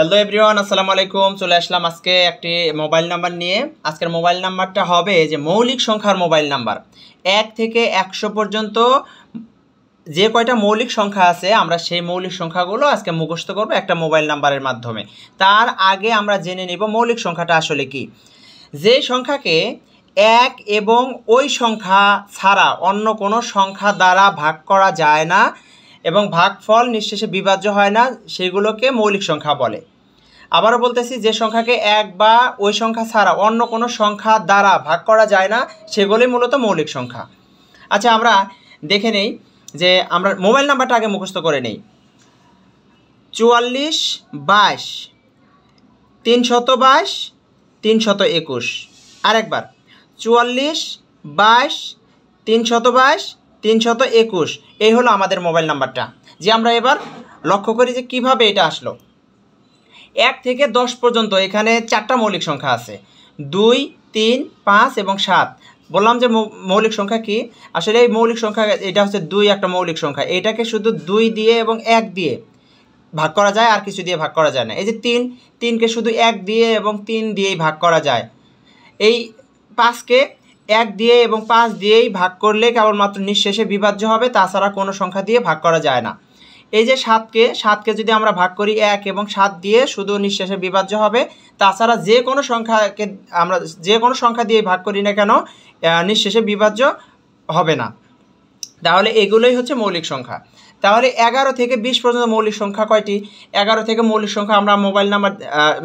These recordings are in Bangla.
হ্যালো এভরিওয়ান আসসালামু আলাইকুম চলে আসলাম আজকে একটি মোবাইল নাম্বার নিয়ে আজকের মোবাইল নাম্বারটা হবে যে মৌলিক সংখ্যার মোবাইল নাম্বার এক থেকে একশো পর্যন্ত যে কয়টা মৌলিক সংখ্যা আছে আমরা সেই মৌলিক সংখ্যাগুলো আজকে মুখস্থ করব একটা মোবাইল নাম্বারের মাধ্যমে তার আগে আমরা জেনে নিব মৌলিক সংখ্যাটা আসলে কি যে সংখ্যাকে এক এবং ওই সংখ্যা ছাড়া অন্য কোনো সংখ্যা দ্বারা ভাগ করা যায় না এবং ভাগফল নিঃশেষে বিভাজ্য হয় না সেগুলোকে মৌলিক সংখ্যা বলে আবারও বলতেছি যে সংখ্যাকে এক বা ওই সংখ্যা ছাড়া অন্য কোনো সংখ্যা দ্বারা ভাগ করা যায় না সেগুলি মূলত মৌলিক সংখ্যা আচ্ছা আমরা দেখে নেই যে আমরা মোবাইল নাম্বারটা আগে মুখস্থ করে নেই চুয়াল্লিশ বাইশ তিনশত বাইশ তিনশত একুশ আরেকবার চুয়াল্লিশ বাইশ তিনশত বাইশ তিনশত একুশ এই হলো আমাদের মোবাইল নাম্বারটা যে আমরা এবার লক্ষ্য করি যে কিভাবে এটা আসলো এক থেকে দশ পর্যন্ত এখানে চারটা মৌলিক সংখ্যা আছে দুই তিন পাঁচ এবং সাত বললাম যে মৌলিক সংখ্যা কি আসলে এই মৌলিক সংখ্যা এটা হচ্ছে দুই একটা মৌলিক সংখ্যা এটাকে শুধু দুই দিয়ে এবং এক দিয়ে ভাগ করা যায় আর কিছু দিয়ে ভাগ করা যায় না এই যে তিন তিনকে শুধু এক দিয়ে এবং তিন দিয়েই ভাগ করা যায় এই পাঁচকে এক দিয়ে এবং পাঁচ দিয়েই ভাগ করলে কেবলমাত্র নিঃশেষে বিভাজ্য হবে তাছাড়া কোনো সংখ্যা দিয়ে ভাগ করা যায় না এই যে সাতকে সাতকে যদি আমরা ভাগ করি এক এবং সাত দিয়ে শুধু নিঃশেষে বিভাজ্য হবে তাছাড়া যে কোনো সংখ্যাকে আমরা যে কোনো সংখ্যা দিয়ে ভাগ করি না কেন নিঃশেষে বিভাজ্য হবে না তাহলে এগুলোই হচ্ছে মৌলিক সংখ্যা তাহলে এগারো থেকে বিশ পর্যন্ত মৌলিক সংখ্যা কয়টি এগারো থেকে মৌলিক সংখ্যা আমরা মোবাইল নাম্বার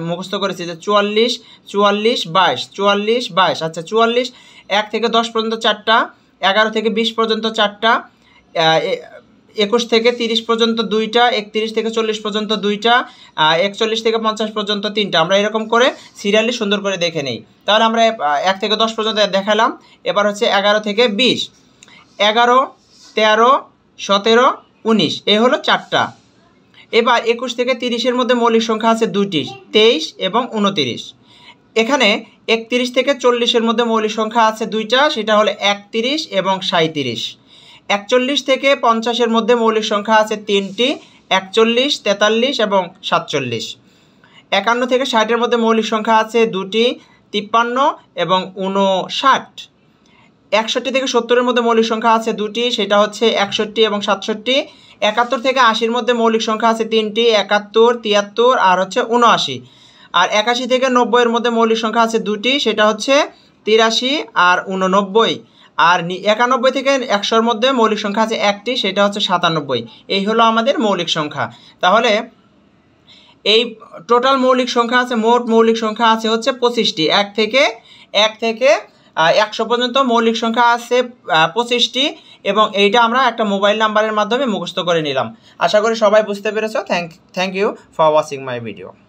মুখস্থ করেছি যে চুয়াল্লিশ চুয়াল্লিশ বাইশ চুয়াল্লিশ বাইশ আচ্ছা চুয়াল্লিশ এক থেকে দশ পর্যন্ত চারটা এগারো থেকে বিশ পর্যন্ত চারটা একুশ থেকে তিরিশ পর্যন্ত দুইটা একত্রিশ থেকে চল্লিশ পর্যন্ত দুইটা একচল্লিশ থেকে পঞ্চাশ পর্যন্ত তিনটা আমরা এরকম করে সিরিয়ালি সুন্দর করে দেখে নিই তাহলে আমরা এক থেকে দশ পর্যন্ত দেখালাম এবার হচ্ছে এগারো থেকে বিশ এগারো তেরো সতেরো উনিশ এ হলো চারটা এবার একুশ থেকে তিরিশের মধ্যে মৌলিক সংখ্যা আছে দুটি তেইশ এবং উনতিরিশ এখানে একত্রিশ থেকে চল্লিশের মধ্যে মৌলিক সংখ্যা আছে দুইটা সেটা হলো একত্রিশ এবং সাঁত্রিশ একচল্লিশ থেকে পঞ্চাশের মধ্যে মৌলিক সংখ্যা আছে তিনটি একচল্লিশ তেতাল্লিশ এবং সাতচল্লিশ একান্ন থেকে ষাটের মধ্যে মৌলিক সংখ্যা আছে দুটি তিপ্পান্ন এবং উনষাট একষট্টি থেকে সত্তরের মধ্যে মৌলিক সংখ্যা আছে দুটি সেটা হচ্ছে একষট্টি এবং সাতষট্টি একাত্তর থেকে আশির মধ্যে মৌলিক সংখ্যা আছে তিনটি একাত্তর তিয়াত্তর আর হচ্ছে উনআশি আর একাশি থেকে নব্বইয়ের মধ্যে মৌলিক সংখ্যা আছে দুটি সেটা হচ্ছে তিরাশি আর উননব্বই আর একানব্বই থেকে একশোর মধ্যে মৌলিক সংখ্যা আছে একটি সেটা হচ্ছে সাতানব্বই এই হলো আমাদের মৌলিক সংখ্যা তাহলে এই টোটাল মৌলিক সংখ্যা আছে মোট মৌলিক সংখ্যা আছে হচ্ছে পঁচিশটি এক থেকে এক থেকে একশো পর্যন্ত মৌলিক সংখ্যা আছে পঁচিশটি এবং এইটা আমরা একটা মোবাইল নাম্বারের মাধ্যমে মুখস্থ করে নিলাম আশা করি সবাই বুঝতে পেরেছ thank thank you for watching my video